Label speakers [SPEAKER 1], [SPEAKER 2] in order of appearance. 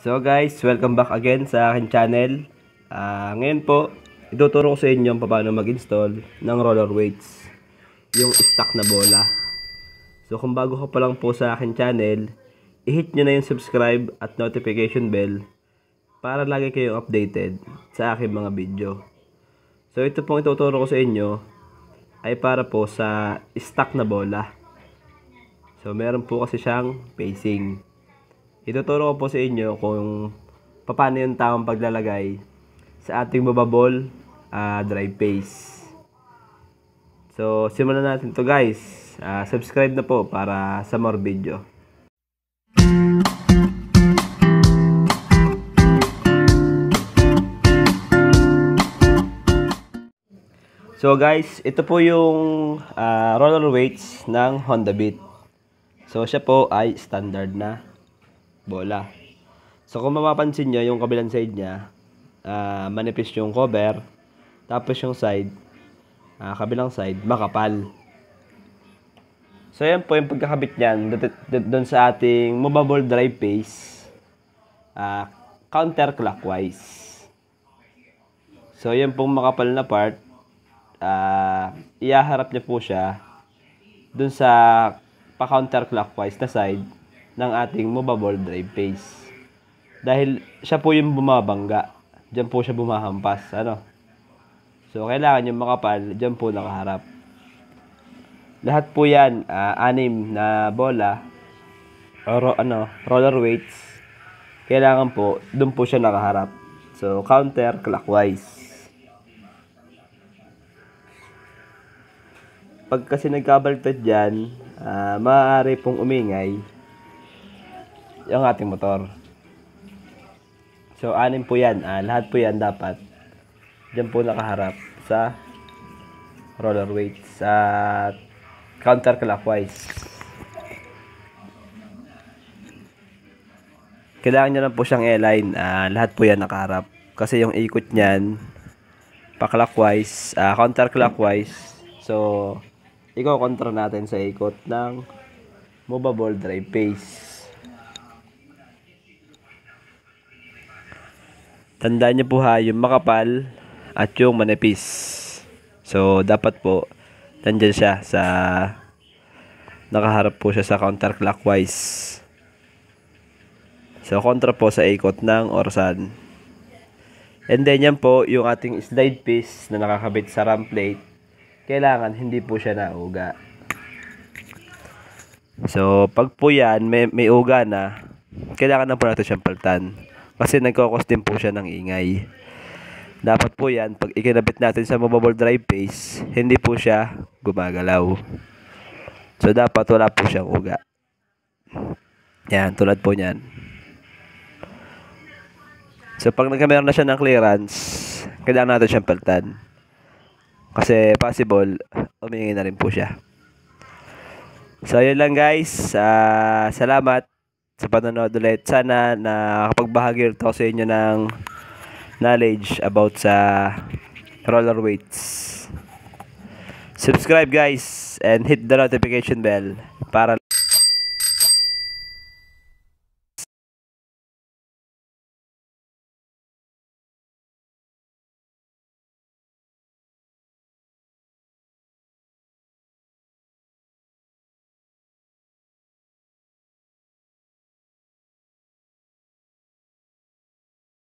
[SPEAKER 1] So guys, welcome back again sa akin channel. Uh, ngayon po, ituturo ko sa inyo paano mag-install ng roller weights. Yung stack na bola. So kung bago ka pa lang po sa akin channel, i-hit nyo na yung subscribe at notification bell para lagi kayong updated sa aking mga video. So ito pong ituturo ko sa inyo ay para po sa stack na bola. So meron po kasi siyang facing ituturo ko po sa inyo kung paano yung tamang paglalagay sa ating bababol uh, ah, drive paste. So, simulan natin to guys. Uh, subscribe na po para sa more video. So guys, ito po yung uh, roller weights ng Honda Beat. So siya po ay standard na bola. So kung mapapansin nyo, yung kabilang side niya, uh, manipis yung cover, tapos yung side, uh, kabilang side, makapal. So yan po yung pagkakabit niyan doon sa ating movable drive pace uh, ah, counterclockwise. So yan pong makapal na part, uh, iaharap niya po siya doon sa pa-counterclockwise na side ng ating movable drive phase. Dahil siya po yung bumabangga. Diyan po siya bumahampas. Ano? So, kailangan yung makapal, diyan po nakaharap. Lahat po yan, uh, anim na bola, ro, ano, roller weights, kailangan po, doon po siya nakaharap. So, counter clockwise. Pag kasi nagkabaliktad dyan, uh, maaari pong umingay yung ating motor. So, anim po yan. Ah, lahat po yan dapat. Diyan po nakaharap sa roller weights Sa uh, counterclockwise. Kailangan nyo lang po siyang airline. Ah, lahat po yan nakaharap. Kasi yung ikot niyan, pa-clockwise, uh, counterclockwise. So, iko kontra natin sa ikot ng movable drive pace. Tandaan niyo po ha, yung makapal at yung manipis. So, dapat po, nandyan siya sa, nakaharap po siya sa counterclockwise. So, kontra po sa ikot ng orasan. And then, yan po, yung ating slide piece na nakakabit sa ramp plate, kailangan hindi po siya nauga. So, pag po yan, may, may uga na, kailangan na po natin siyang paltan. Kasi nagkakos din po siya ng ingay. Dapat po yan, pag ikinabit natin sa mobile drive base, hindi po siya gumagalaw. So, dapat wala po siyang uga. Yan, tulad po niyan. So, pag nagkameron na siya ng clearance, kailangan natin siyang paltan. Kasi possible, umingi na rin po siya. So, yun lang guys. Uh, salamat sa panonood ulit. Sana nakapagbahagi rin ako sa inyo ng knowledge about sa roller weights. Subscribe guys and hit the notification bell para